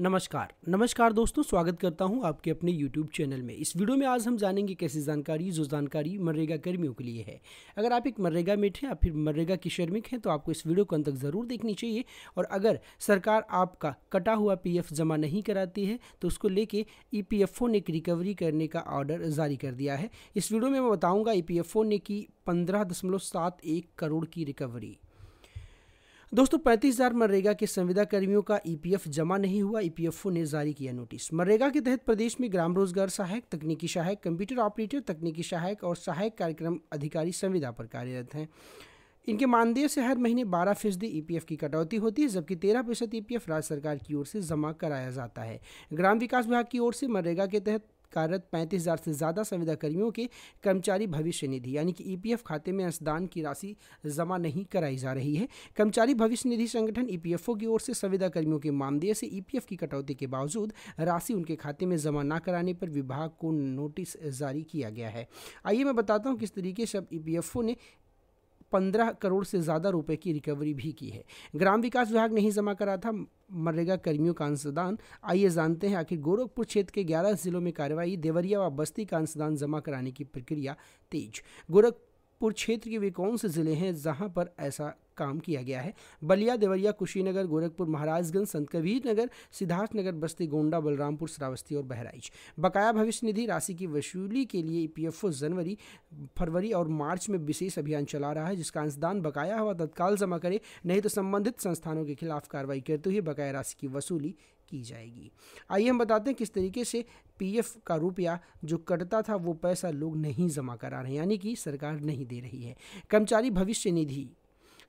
नमस्कार नमस्कार दोस्तों स्वागत करता हूं आपके अपने YouTube चैनल में इस वीडियो में आज हम जानेंगे कैसी जानकारी जो जानकारी मनरेगा कर्मियों के लिए है अगर आप एक मनरेगा मेट हैं या फिर मनरेगा की श्रमिक हैं तो आपको इस वीडियो को अंत तक ज़रूर देखनी चाहिए और अगर सरकार आपका कटा हुआ पी जमा नहीं कराती है तो उसको लेके ई e ने एक रिकवरी करने का ऑर्डर जारी कर दिया है इस वीडियो में मैं बताऊँगा ई e ने की पंद्रह करोड़ की रिकवरी दोस्तों पैंतीस हज़ार मनरेगा के संविदा कर्मियों का ईपीएफ e जमा नहीं हुआ ईपीएफओ e ने जारी किया नोटिस मनरेगा के तहत प्रदेश में ग्राम रोजगार सहायक तकनीकी सहायक कंप्यूटर ऑपरेटर तकनीकी सहायक और सहायक कार्यक्रम अधिकारी संविदा पर कार्यरत हैं इनके मानदेय से हर महीने बारह फीसदी ई e की कटौती होती है जबकि तेरह फीसद ई राज्य सरकार की ओर से जमा कराया जाता है ग्राम विकास विभाग की ओर से मनरेगा के तहत कार्यरत पैंतीस हज़ार से ज़्यादा संविदा कर्मियों के कर्मचारी भविष्य निधि यानी कि ईपीएफ खाते में अंशदान की राशि जमा नहीं कराई जा रही है कर्मचारी भविष्य निधि संगठन ईपीएफओ की ओर से संविदा कर्मियों के मानदेय से ईपीएफ की कटौती के बावजूद राशि उनके खाते में जमा न कराने पर विभाग को नोटिस जारी किया गया है आइए मैं बताता हूँ किस तरीके से अब ई ने पंद्रह करोड़ से ज़्यादा रुपए की रिकवरी भी की है ग्राम विकास विभाग नहीं जमा करा था मनरेगा कर्मियों का अंशदान आइए जानते हैं आखिर गोरखपुर क्षेत्र के ग्यारह जिलों में कार्रवाई देवरिया व बस्ती का अंशदान जमा कराने की प्रक्रिया तेज गोरखपुर क्षेत्र के वे कौन से ज़िले हैं जहाँ पर ऐसा काम किया गया है बलिया देवरिया कुशीनगर गोरखपुर महाराजगंज संत कबीर नगर सिद्धार्थनगर बस्ती गोंडा बलरामपुर श्रावस्ती और बहराइच बकाया भविष्य निधि राशि की वसूली के लिए ई e जनवरी फरवरी और मार्च में विशेष अभियान चला रहा है जिसका अंशदान बकाया हुआ तत्काल जमा करे नहीं तो संबंधित संस्थानों के खिलाफ कार्रवाई करते हुए बकाया राशि की वसूली की जाएगी आइए हम बताते हैं किस तरीके से पीएफ का रुपया जो कटता था वो पैसा लोग नहीं जमा करा रहे हैं यानी कि सरकार नहीं दे रही है कर्मचारी भविष्य निधि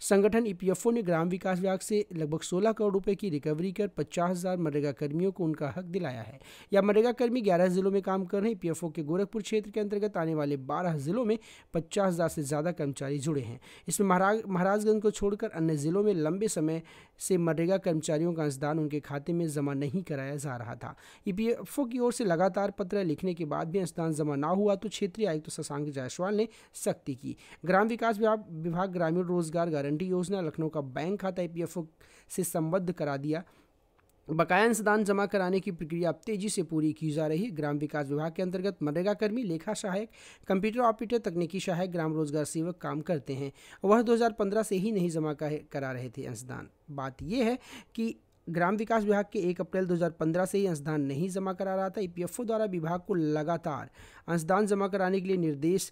संगठन ईपीएफओ e ने ग्राम विकास विभाग से लगभग 16 करोड़ रुपए की रिकवरी कर पचास हजार मनरेगा कर्मियों को उनका हक दिलाया है यह मनरेगा कर्मी ग्यारह जिलों में काम कर रहे ईपीएफओ e के गोरखपुर क्षेत्र के अंतर्गत आने वाले बारह जिलों में पचास हजार से ज्यादा कर्मचारी जुड़े हैं इसमें महाराजगंज को छोड़कर अन्य जिलों में लंबे समय से मनरेगा कर्मचारियों का अंशदान उनके खाते में जमा नहीं कराया जा रहा था ईपीएफओ e की ओर से लगातार पत्र लिखने के बाद भी अंशदान जमा ना हुआ तो क्षेत्रीय आयुक्त शशांक जायसवाल ने सख्ती की ग्राम विकास विभाग ग्रामीण रोजगार गारंटी गारंटी योजना लखनऊ का बैंक खाता ई e से संबद्ध करा दिया बकाया अंशदान जमा कराने की प्रक्रिया अब तेजी से पूरी की जा रही है ग्राम विकास विभाग के अंतर्गत मनरेगा कर्मी लेखा सहायक कंप्यूटर ऑपरेटर तकनीकी सहायक ग्राम रोजगार सेवक काम करते हैं वह 2015 से ही नहीं जमा करा रहे थे अंशदान बात यह है कि ग्राम विकास विभाग के 1 अप्रैल 2015 से ही अंशदान नहीं जमा करा रहा था ई e द्वारा विभाग को लगातार अंशदान जमा कराने के लिए निर्देश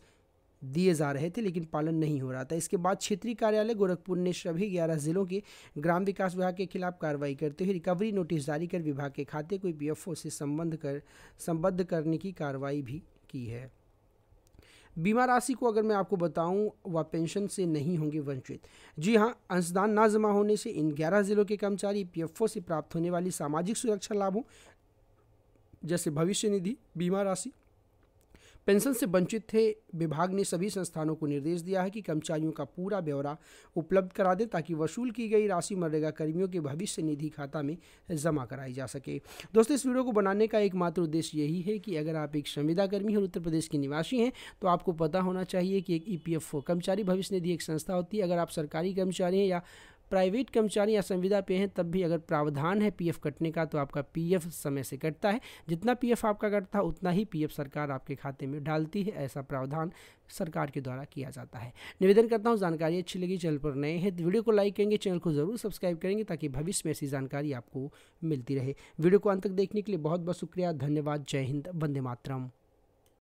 दिए जा रहे थे लेकिन पालन नहीं हो रहा था इसके बाद क्षेत्रीय कार्यालय गोरखपुर ने सभी ग्यारह जिलों के ग्राम विकास विभाग के खिलाफ कार्रवाई करते हुए रिकवरी नोटिस जारी कर विभाग के खाते को पीएफओ से संबंध कर संबद्ध करने की कार्रवाई भी की है बीमा राशि को अगर मैं आपको बताऊं वह पेंशन से नहीं होंगे वंचित जी हाँ अंशदान ना जमा होने से इन ग्यारह जिलों के कर्मचारी पी से प्राप्त होने वाली सामाजिक सुरक्षा लाभों जैसे भविष्य निधि बीमा राशि पेंशन से वंचित थे विभाग ने सभी संस्थानों को निर्देश दिया है कि कर्मचारियों का पूरा ब्यौरा उपलब्ध करा दें ताकि वसूल की गई राशि मनरेगा कर्मियों के भविष्य निधि खाता में जमा कराई जा सके दोस्तों इस वीडियो को बनाने का एकमात्र उद्देश्य यही है कि अगर आप एक संविदा कर्मी और उत्तर प्रदेश के निवासी हैं तो आपको पता होना चाहिए कि एक ई e कर्मचारी भविष्य निधि एक संस्था होती है अगर आप सरकारी कर्मचारी हैं या प्राइवेट कर्मचारी या संविदा पे हैं तब भी अगर प्रावधान है पीएफ कटने का तो आपका पीएफ समय से कटता है जितना पीएफ आपका कटता है उतना ही पीएफ सरकार आपके खाते में डालती है ऐसा प्रावधान सरकार के द्वारा किया जाता है निवेदन करता हूँ जानकारी अच्छी लगी चैनल पर नए हैं तो वीडियो को लाइक करेंगे चैनल को जरूर सब्सक्राइब करेंगे ताकि भविष्य में ऐसी जानकारी आपको मिलती रहे वीडियो को अंत तक देखने के लिए बहुत बहुत शुक्रिया धन्यवाद जय हिंद वंदे मातरम